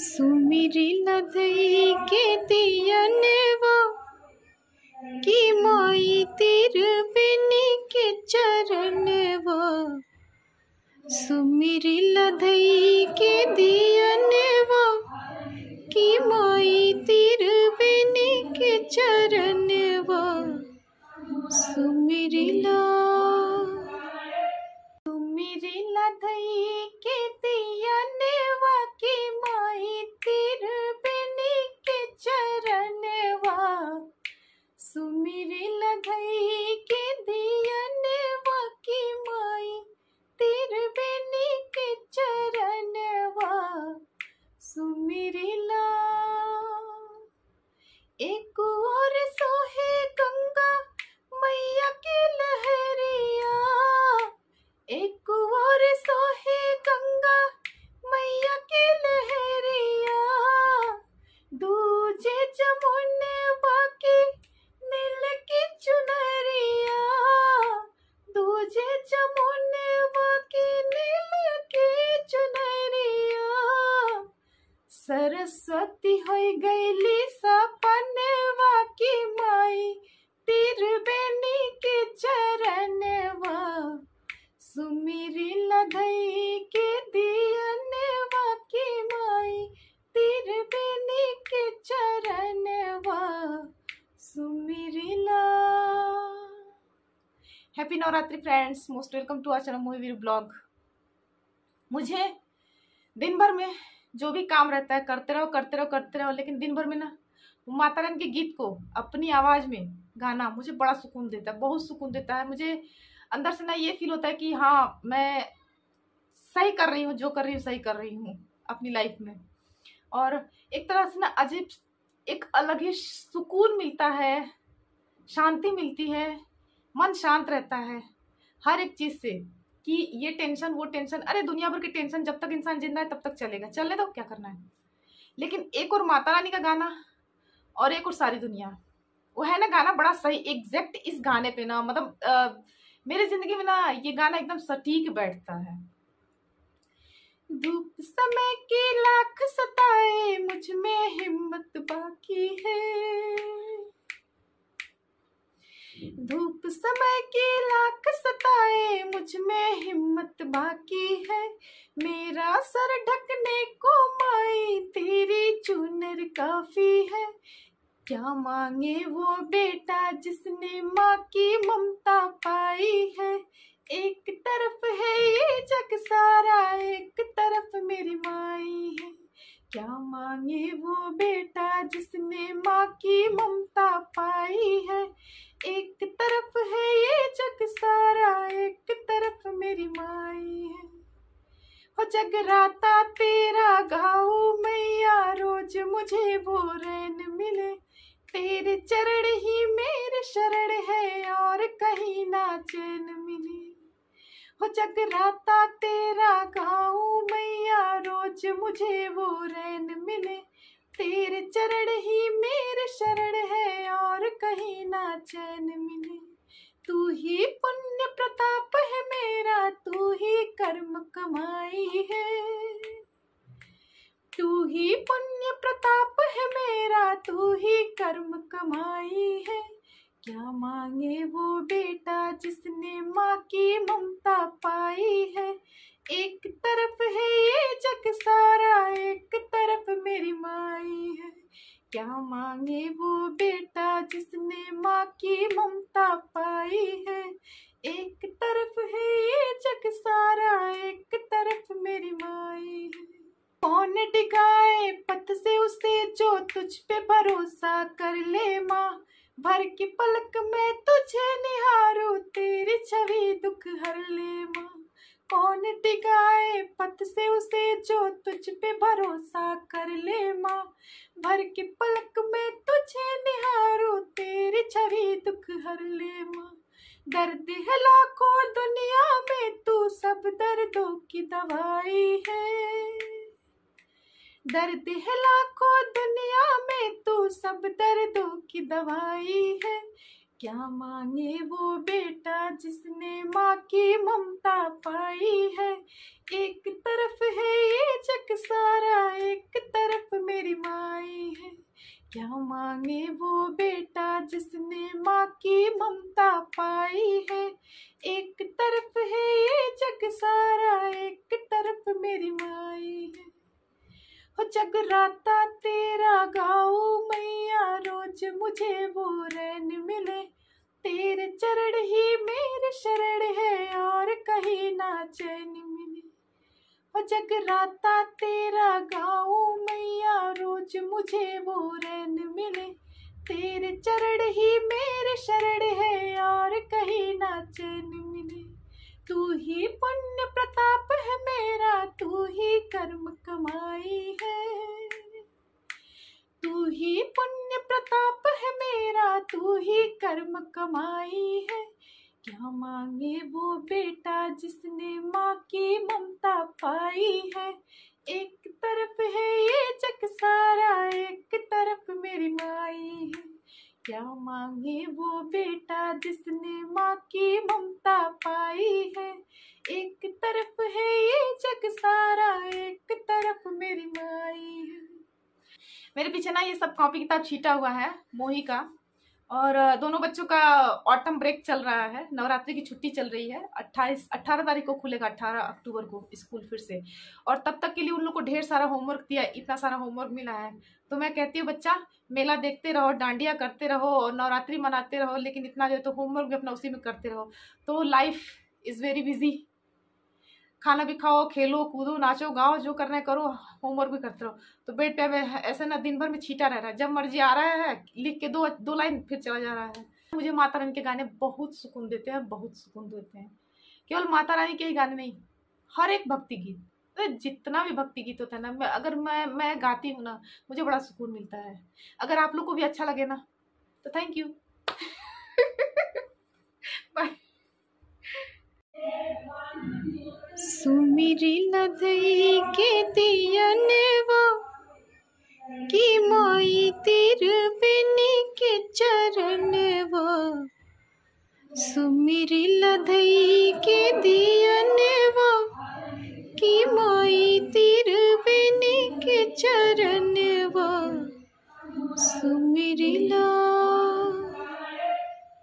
सुमिरी लदई के दियन वो कि मई तिर बिनी के चरण वो सुमिरी लदई के दियन वो कि मोई तिर बिनी के चरण वो सुमिरी लो कुंवर सोहे गंगा मैया के लहरिया दूजे जमुने बाकी नील की चुनरिया दूजे जमुने बाकी नील की चुनरिया सरस्वती हो गई सपने वाकी माई तिर बेनी के चरण वा गई के दियनवा की माई तिर बिनी के चरणवा सुमिरिला happy Navratri friends most welcome to our channel movie Veer blog मुझे दिन भर में जो भी काम रहता है करते रहो करते रहो करते रहो लेकिन दिन भर में ना माता रानी के गीत को अपनी आवाज़ में गाना मुझे बड़ा सुकून देता है बहुत सुकून देता है मुझे अंदर से ना ये फील होता है कि हाँ मैं सही कर रही हूँ जो कर रही हूँ सही कर रही हूँ अपनी लाइफ में और एक तरह से ना अजीब एक अलग ही सुकून मिलता है शांति मिलती है मन शांत रहता है हर एक चीज़ से कि ये टेंशन वो टेंशन अरे दुनिया भर की टेंशन जब तक इंसान जिंदा है तब तक चलेगा चलने दो क्या करना है लेकिन एक और माता रानी का गाना और एक और सारी दुनिया वो है ना गाना बड़ा सही एग्जैक्ट इस गाने पे ना मतलब आ, मेरे ज़िंदगी में ना ये गाना एकदम सटीक बैठता है धूप समय की लाख सताए मुझ में हिम्मत बाकी है धूप समय के लाख सताए मुझ में हिम्मत बाकी है मेरा सर ढकने को माई तेरी चूनर काफी है क्या मांगे वो बेटा जिसने माँ की ममता पाई है एक तरफ है ये जग सारा एक तरफ मेरी माई है क्या मांगे वो बेटा जिसने माँ की ममता पाई है एक तरफ है ये जग सारा एक तरफ मेरी माई है हो जगराता तेरा गाओ मैया रोज मुझे वो रैन मिले तेरे चरण ही मेरे शरण है और कहीं ना चे हो जगराता तेरा गाऊं मैया रोज मुझे वो रैन मिले तेरे चरण ही मेरे शरण है और कहीं ना चैन मिले तू ही पुण्य प्रताप है मेरा तू ही कर्म कमाई है तू ही पुण्य प्रताप है मेरा तू ही कर्म कमाई है क्या मांगे वो बेटा जिसने माँ की ममता पाई है एक तरफ है ये जग सारा एक तरफ मेरी माई है क्या मांगे वो बेटा जिसने माँ की ममता पाई है एक तरफ है ये जग सारा एक तरफ मेरी माई है कौन डिगाए पथ से उसे जो तुझ पे भरोसा कर ले माँ भर की पलक में तुझे निहारू तेरी छवि दुख हर ले माँ कौन टिकाए पथ से उसे जो तुझ पे भरोसा कर ले माँ भर की पलक में तुझे निहारू तेरी छवि दुख हर ले माँ दर्द है लाखों दुनिया में तू सब दर्दों की दवाई है दर्द है लाखों दुनिया में तू तो सब दर्दों की दवाई है क्या मांगे वो बेटा जिसने माँ की ममता पाई है एक तरफ है ये चक सारा एक तरफ मेरी माई है क्या मांगे वो बेटा जिसने माँ की ममता पाई है एक तरफ है ये चक सारा एक तरफ मेरी माई है हो जगराता तेरा गाओ मैया रोज मुझे वो रैन मिले तेरे चरण ही मेरे शरण है और कहीं ना चैन मिले हो जगराता तेरा गाओ मैया रोज मुझे वो रैन मिले तेरे चरण ही मेरे शरण है और कहीं ना चैन मिले तू ही पुण्य प्रताप है मेरे कमाई है क्या मांगे वो बेटा जिसने माँ की ममता पाई है एक तरफ है ये चक सारा एक तरफ मेरी माई है क्या मांगे वो बेटा जिसने माँ की ममता पाई है एक तरफ है ये चक सारा एक तरफ मेरी माई है मेरे पीछे ना ये सब कॉपी किताब छीटा हुआ है मोही का और दोनों बच्चों का ऑटम ब्रेक चल रहा है नवरात्रि की छुट्टी चल रही है अट्ठाईस अट्ठारह तारीख को खुलेगा अट्ठारह अक्टूबर को स्कूल फिर से और तब तक के लिए उन लोग को ढेर सारा होमवर्क दिया इतना सारा होमवर्क मिला है तो मैं कहती हूँ बच्चा मेला देखते रहो डांडिया करते रहो और नवरात्रि मनाते रहो लेकिन इतना जो है तो होमवर्क भी अपना उसी में करते रहो तो लाइफ इज़ वेरी बिजी खाना भी खाओ खेलो कूदो नाचो गाओ जो करना है करो होमवर्क भी करते रहो तो बेड पे ऐसे ना दिन भर में छीटा रह रहा है जब मर्जी आ रहा है लिख के दो दो लाइन फिर चला जा रहा है मुझे माता रानी के गाने बहुत सुकून देते हैं बहुत सुकून देते हैं केवल माता रानी के ही गाने नहीं हर एक भक्ति गीत तो जितना भी भक्ति गीत होता है ना मैं अगर मैं मैं गाती हूँ ना मुझे बड़ा सुकून मिलता है अगर आप लोग को भी अच्छा लगे ना तो थैंक यू बाय सुमिरी लधई के दियन वो कि मोई तिर बिनी के चरण वो सुमिरी लधई के दियन वो कि मोई तिर बिनी के चरण वो सुमिरी लो